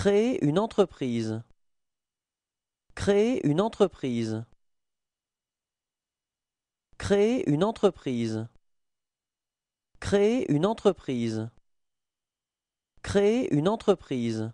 Créer une entreprise. Créer une entreprise. Créer une entreprise. Créer une entreprise. Créer une entreprise.